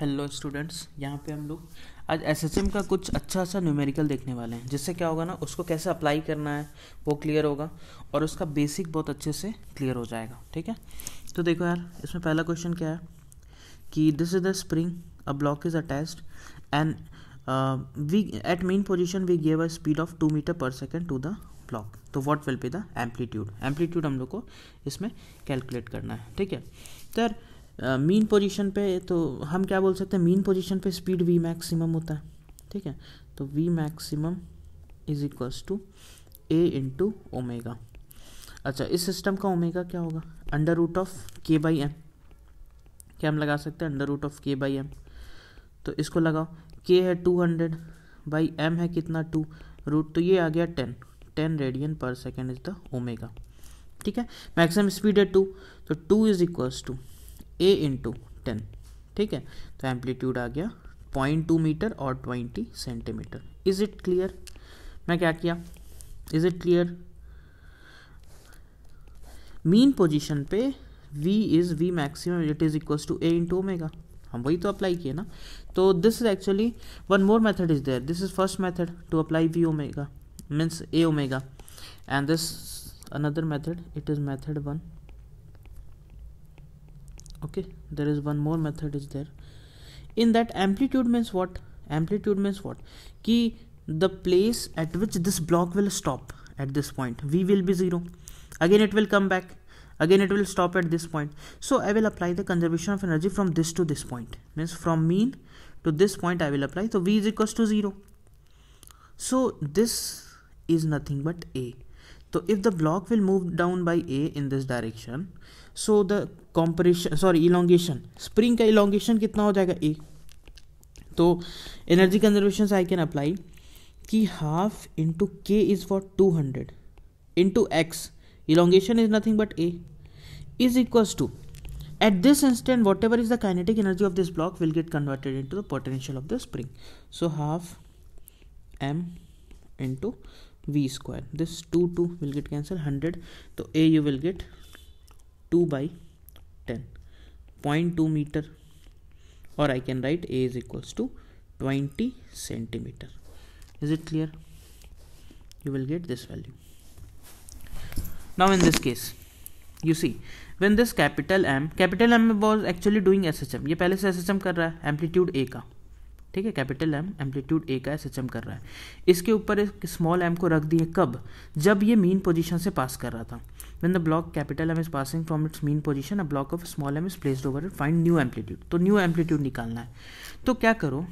Hello students यहाँ पे हम लोग आज एस का कुछ अच्छा सा न्यूमेरिकल देखने वाले हैं जिससे क्या होगा ना उसको कैसे अप्लाई करना है वो क्लियर होगा और उसका बेसिक बहुत अच्छे से क्लियर हो जाएगा ठीक है तो देखो यार इसमें पहला क्वेश्चन क्या है कि this is the spring a block is attached and we at mean position we gave a speed of two meter per second to the block तो what will be the amplitude amplitude हम लोग को इसमें calculate करना है ठीक है तो मीन uh, पोजीशन पे तो हम क्या बोल सकते हैं मीन पोजीशन पे स्पीड वी मैक्सिमम होता है ठीक है तो v maximum is equals to a into omega अच्छा इस सिस्टम का ओमेगा क्या होगा अंडर रूट ऑफ के बाई एम क्या हम लगा सकते हैं अंडर रूट ऑफ के बाई एम तो इसको लगाओ के है टू हंड्रेड बाई एम है कितना टू रूट तो ये आ गया ten ten radian per second is the omega ठीक है मैक्सिमम स्पीड है टू तो two is equals to a into ten ठीक है तो एम्पलीट्यूड आ गया पॉइंट टू मीटर और twenty centimeter is it clear मैं क्या किया is it clear mean position पे v is v maximum it is equal to a into omega हम वही तो अप्लाई किए ना तो this is actually one more method is there this is first method to apply v omega means a omega and this another method it is method one okay there is one more method is there in that amplitude means what amplitude means what key the place at which this block will stop at this point v will be 0 again it will come back again it will stop at this point so i will apply the conservation of energy from this to this point means from mean to this point i will apply so v is equals to 0 so this is nothing but a तो if the block will move down by a in this direction so the compression sorry elongation spring का elongation कितना हो जाएगा a तो energy conservation I can apply कि half into k is for two hundred into x elongation is nothing but a is equals to at this instant whatever is the kinetic energy of this block will get converted into the potential of the spring so half m into v square this 2 2 will get cancelled 100 so a you will get 2 by 10 0.2 meter or i can write a is equals to 20 centimeter is it clear you will get this value now in this case you see when this capital m capital m was actually doing shm ye pehle se shm kar raha hai amplitude a ka ठीक है capital M amplitude ए का S H M कर रहा है इसके ऊपर एक small M को रख दिए कब जब ये मीन पोजीशन से पास कर रहा था when the block capital m is passing from its mean position a block of small M is placed over it find new amplitude तो न्यू एम्पलीट्यूड निकालना है तो क्या करो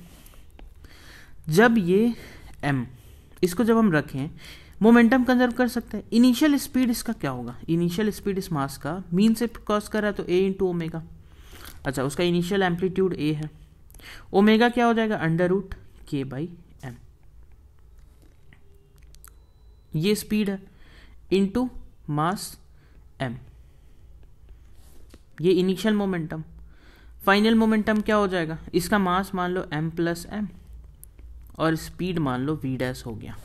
जब ये एम इसको जब हम रखें मोमेंटम कंजर्व कर सकते हैं इनिशियल स्पीड इसका क्या होगा इनिशियल स्पीड इस मास का मीन से क्रॉस कर रहा है तो ए इंटू ओमेगा अच्छा उसका इनिशियल एम्पलीट्यूड ए है ओमेगा क्या हो जाएगा under root k by m ये स्पीड है इंटू मास एम ये इनिशियल मोमेंटम फाइनल मोमेंटम क्या हो जाएगा इसका मास मान लो एम प्लस एम और स्पीड मान लो वी डैश हो गया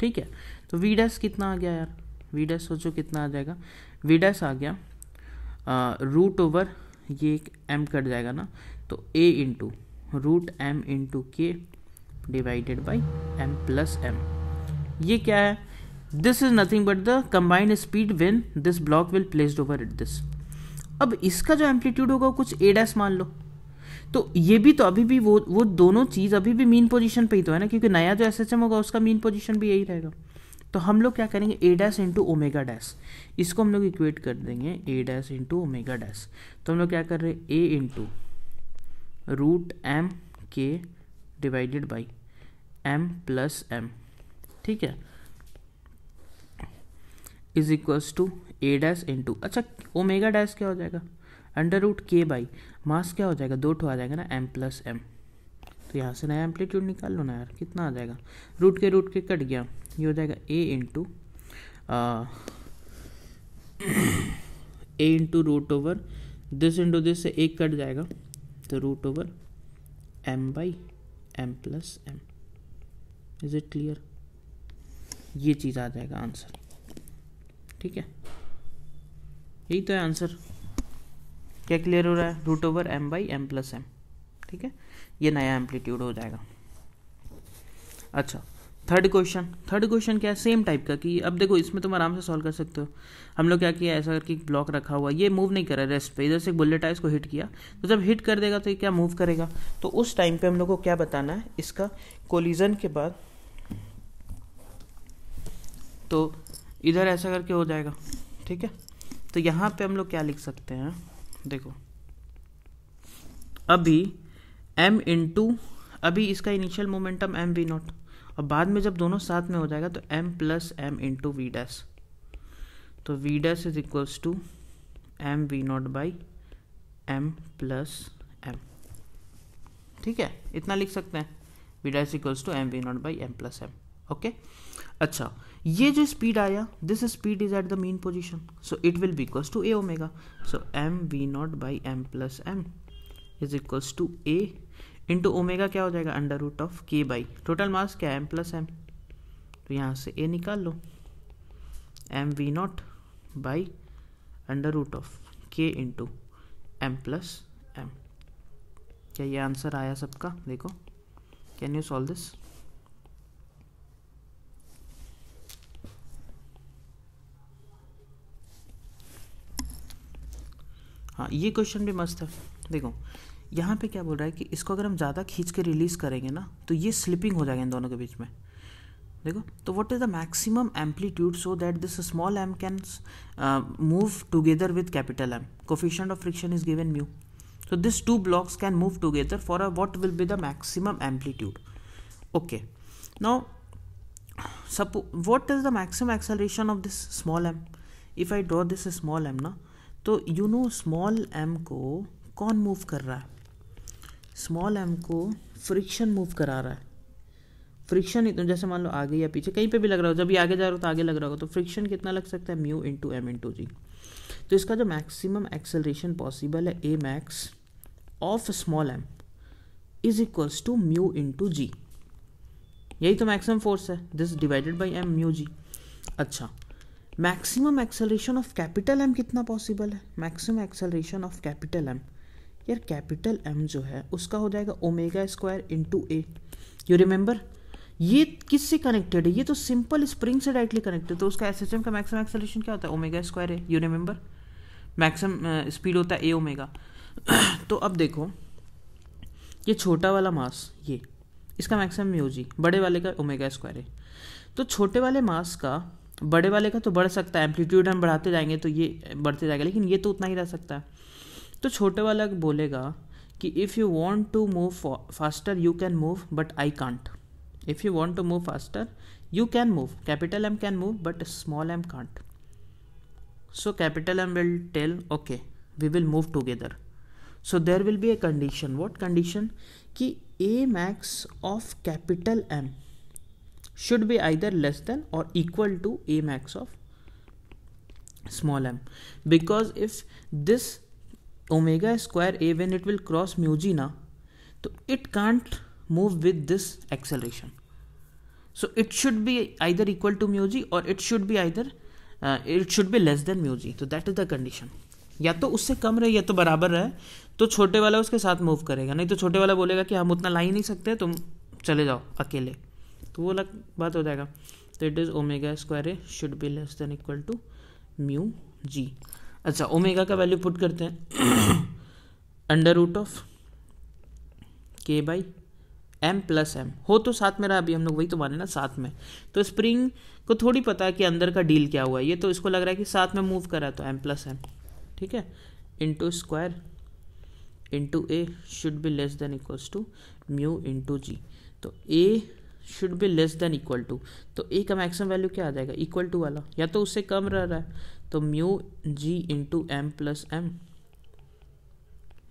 ठीक है तो वी डैश कितना आ गया यार वी डैश सोचो कितना आ जाएगा वी डैश आ गया रूट ओवर ये एक एम कट जाएगा ना तो a into root m into k divided by M plus m ये क्या है this is nothing but the combined speed when this block will placed over it this अब इसका जो एम्पलीट्यूड होगा कुछ ए डैस मान लो तो ये भी तो अभी भी वो वो दोनों चीज़ अभी भी मीन पोजीशन पे ही तो है ना क्योंकि नया जो एस एच एम होगा उसका मीन पोजीशन भी यही रहेगा तो हम लोग क्या करेंगे a dash into omega dash इसको हम लोग इक्वेट कर देंगे a dash into omega dash तो हम लोग क्या कर रहे हैं a into root m k divided by M plus M ठीक है is equals to a dash into अच्छा ओमेगा डैश क्या हो जाएगा under root k by mass क्या हो जाएगा दो टू आ जाएगा ना एम प्लस एम तो यहाँ से नया एम्पलीट्यूड निकाल लो ना यार कितना आ जाएगा रूट के रूट के कट गया ये हो जाएगा a into a into root over this into this से एक कट जाएगा the root over m by m plus m is it clear ये चीज़ आ जाएगा आंसर ठीक है यही तो है आंसर क्या क्लियर हो रहा है root over m by M plus M ठीक है ये नया एम्पलीट्यूड हो जाएगा अच्छा थर्ड क्वेश्चन थर्ड क्वेश्चन क्या है सेम टाइप का कि अब देखो इसमें तुम आराम से सॉल्व कर सकते हो हम लोग क्या किया ऐसा करके ब्लॉक रखा हुआ ये मूव नहीं कर है रेस्ट पे इधर से एक बुलेट आया इसको हिट किया तो जब हिट कर देगा तो ये क्या मूव करेगा तो उस टाइम पे हम लोग को क्या बताना है इसका कोलिजन के बाद तो इधर ऐसा करके हो जाएगा ठीक है तो यहाँ पे हम लोग क्या लिख सकते हैं देखो अभी एम इंटू अभी इसका initial momentum m v naught और बाद में जब दोनों साथ में हो जाएगा तो m plus m into v dash तो v dash is equals to m v naught by M plus M ठीक है इतना लिख सकते हैं v dash equals to m v naught by M plus m okay अच्छा ये जो स्पीड आया this speed is at the mean position so it will be equals to a omega so m v naught by M plus M is equals to a into omega क्या हो जाएगा under root of के by total mass क्या है M plus M तो यहाँ से a निकाल लो m v naught by under root of k into M plus m क्या ये आंसर आया सबका देखो कैन यू सॉल्व दिस हाँ ये क्वेश्चन भी मस्त है देखो यहाँ पे क्या बोल रहा है कि इसको अगर हम ज़्यादा खींच के रिलीज करेंगे ना तो ये स्लिपिंग हो जाएगा इन दोनों के बीच में देखो तो what is the maximum amplitude so that this small M can move together with capital M coefficient of friction is given mu so this two blocks can move together for a what will be the maximum amplitude okay now suppose what is the maximum acceleration of this small M if I draw this small M ना तो you know small M को कौन move कर रहा है small M को friction move करा रहा है फ्रिक्शन इतना जैसे मान लो आगे या पीछे कहीं पे भी लग रहा हो जब ये आगे जा रहा हो तो आगे लग रहा हो तो फ्रिक्शन कितना लग सकता है mu into M into G तो इसका जो मैक्सिमम एक्सेलरेशन पॉसिबल है A max of small M is equals to mu into G यही तो मैक्सिमम फोर्स है this divided by M mu G अच्छा maximum acceleration of capital M कितना possible है maximum acceleration of capital M यार capital M जो है उसका हो जाएगा omega square into A you remember ये किससे कनेक्टेड है ये तो सिंपल स्प्रिंग से डायरेक्टली कनेक्टेड तो उसका एस का मैक्सिमम एक्सेलेशन क्या होता है ओमेगा स्क्वायर है यू रिमेंबर मैक्सिमम स्पीड होता है ए ओमेगा तो अब देखो ये छोटा वाला मास ये इसका मैक्सिमम म्यू जी बड़े वाले का ओमेगा स्क्वायर है तो छोटे वाले मास का बड़े वाले का तो बढ़ सकता है एम्पलीट्यूड हम बढ़ाते जाएंगे तो ये बढ़ते जाएगा लेकिन ये तो उतना ही रह सकता है तो छोटे वाला बोलेगा कि if you want to move faster you can move but I can't if you want to move faster you can move capital M can move but small M can't so capital M will tell okay we will move together so there will be a condition what condition कि A max of capital M should be either less than or equal to A max of small M because if this omega square A when it will cross mu G ना तो it can't move with this acceleration so it should be either equal to mu G or it should be either it should be less than mu G तो that is the condition या तो उससे कम रहे या तो बराबर रहे तो छोटे वाला उसके साथ मूव करेगा नहीं तो छोटे वाला बोलेगा कि हम उतना ला ही नहीं सकते तुम चले जाओ अकेले तो वो अलग बात हो जाएगा तो it is omega square A should be less than equal to mu G अच्छा ओमेगा का वैल्यू पुट करते हैं अंडर रूट ऑफ के बाई एम प्लस एम हो तो साथ में रहा अभी हम लोग वही तो माने ना साथ में तो स्प्रिंग को थोड़ी पता है कि अंदर का डील क्या हुआ है ये तो इसको लग रहा है कि साथ में मूव करा तो एम प्लस एम ठीक है into square into A should be less than equals to mu into G तो A should be less than equal to तो ए का मैक्सिमम वैल्यू क्या आ जाएगा इक्वल टू वाला या तो उससे कम रह रहा है तो mu G into M plus M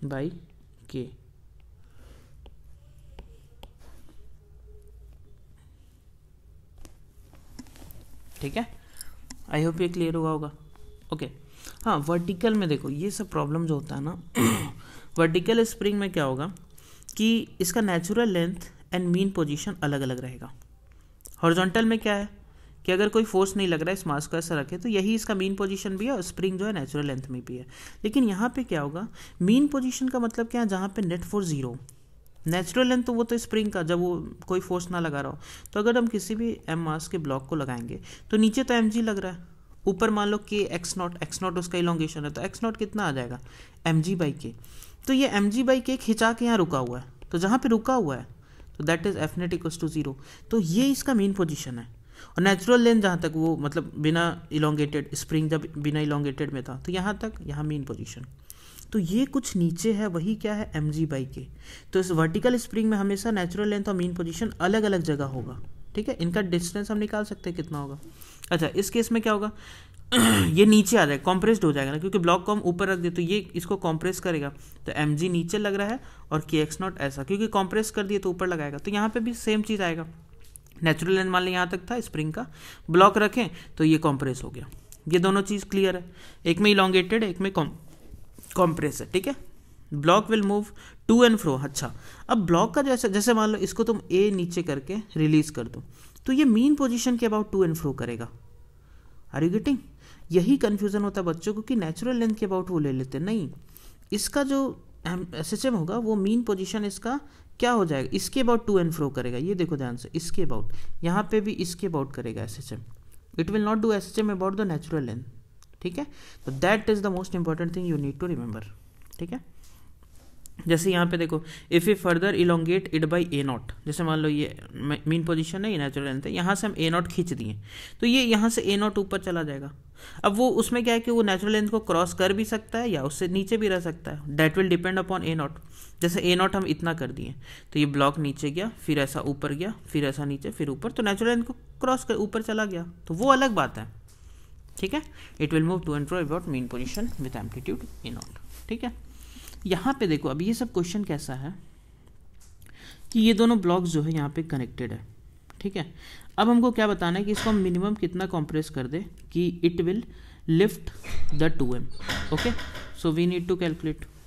by K ठीक है आई होप ये क्लियर हुआ होगा ओके okay. हाँ वर्टिकल में देखो ये सब प्रॉब्लम जो होता है ना वर्टिकल स्प्रिंग में क्या होगा कि इसका natural length and mean position अलग अलग रहेगा हॉर्जोंटल में क्या है कि अगर कोई फोर्स नहीं लग रहा है इस मास को ऐसा रखे तो यही इसका मीन पोजीशन भी है और स्प्रिंग जो है नेचुरल लेंथ में भी है लेकिन यहाँ पे क्या होगा मीन पोजीशन का मतलब क्या है जहाँ पे net force zero natural length तो वो तो स्प्रिंग का जब वो कोई फोर्स ना लगा रहा हो तो अगर हम किसी भी एम मास के ब्लॉक को लगाएंगे तो नीचे तो एम जी लग रहा है ऊपर मान लो कि एक्स नॉट एक्स नॉट उसका इलोंगेशन है तो एक्स नॉट कितना आ जाएगा एम जी बाई के तो ये एम जी बाई के खिंचा के यहाँ रुका हुआ है तो जहाँ पे रुका हुआ है तो that is F net net equals to zero तो ये इसका मेन पोजिशन है और नेचुरल लेंथ जहाँ तक वो मतलब बिना इलोंगेटेड स्प्रिंग जब बिना इलोंगेटेड में था तो यहाँ तक यहाँ मेन पोजिशन तो ये कुछ नीचे है वही क्या है एम जी बाई के तो इस वर्टिकल स्प्रिंग में हमेशा नेचुरल लेंथ और मेन पोजिशन अलग अलग जगह होगा ठीक है इनका डिस्टेंस हम निकाल सकते हैं कितना होगा अच्छा इस केस में क्या होगा ये नीचे आ जाएगा कॉम्प्रेस्ड हो जाएगा ना क्योंकि ब्लॉक को हम ऊपर रख दे तो ये इसको कॉम्प्रेस करेगा तो एम जी नीचे लग रहा है और के एक्स नॉट ऐसा क्योंकि कॉम्प्रेस कर दिए तो ऊपर लगाएगा तो यहाँ पे भी सेम चीज़ आएगा नेचुरल लेंथ मान लें यहाँ तक था स्प्रिंग का ब्लॉक रखें तो ये कॉम्प्रेस हो गया ये दोनों चीज़ क्लियर है एक में इलांगेटेड एक में कॉम्प्रेस है ठीक है block will move to and fro अच्छा अब ब्लॉक का जैसे जैसे मान लो इसको तुम ए नीचे करके रिलीज कर दो तो ये मीन पोजिशन के अबाउट टू एंड फ्रो करेगा आर यू गेटिंग यही कन्फ्यूज़न होता है बच्चों को कि नेचुरल लेंथ के अबाउट वो ले लेते नहीं इसका जो एस एम होगा वो मेन पोजीशन इसका क्या हो जाएगा इसके अबाउट टू एंड फ्रो करेगा ये देखो ध्यान से इसके अबाउट यहाँ पे भी इसके अबाउट करेगा S H M it will not do S H M about the natural length ठीक है तो that is the most important thing you need to remember ठीक है जैसे यहाँ पे देखो if you further elongate it by A not जैसे मान लो ये मेन पोजिशन है ये नेचुरल लेंथ है यहाँ से हम ए नॉट खींच दिए तो ये यहाँ से ए नॉट ऊपर चला जाएगा अब वो उसमें क्या है कि वो नेचुरल लेंथ को क्रॉस कर भी सकता है या उससे नीचे भी रह सकता है that will depend upon A not जैसे ए नॉट हम इतना कर दिए तो ये ब्लॉक नीचे गया फिर ऐसा ऊपर गया फिर ऐसा नीचे फिर ऊपर तो नेचुरल लेंथ को क्रॉस कर ऊपर चला गया तो वो अलग बात है ठीक है it will move to and fro about mean position with amplitude A not ठीक है यहाँ पे देखो अब ये सब क्वेश्चन कैसा है कि ये दोनों ब्लॉक जो है यहाँ पे कनेक्टेड है ठीक है अब हमको क्या बताना है कि इसको हम मिनिमम कितना कॉम्प्रेस कर दे कि it will lift the two M okay so we need to calculate